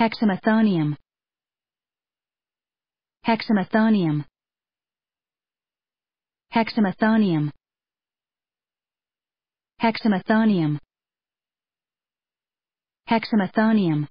hexamethonium hexamethonium hexamethonium hexamethonium hexamethonium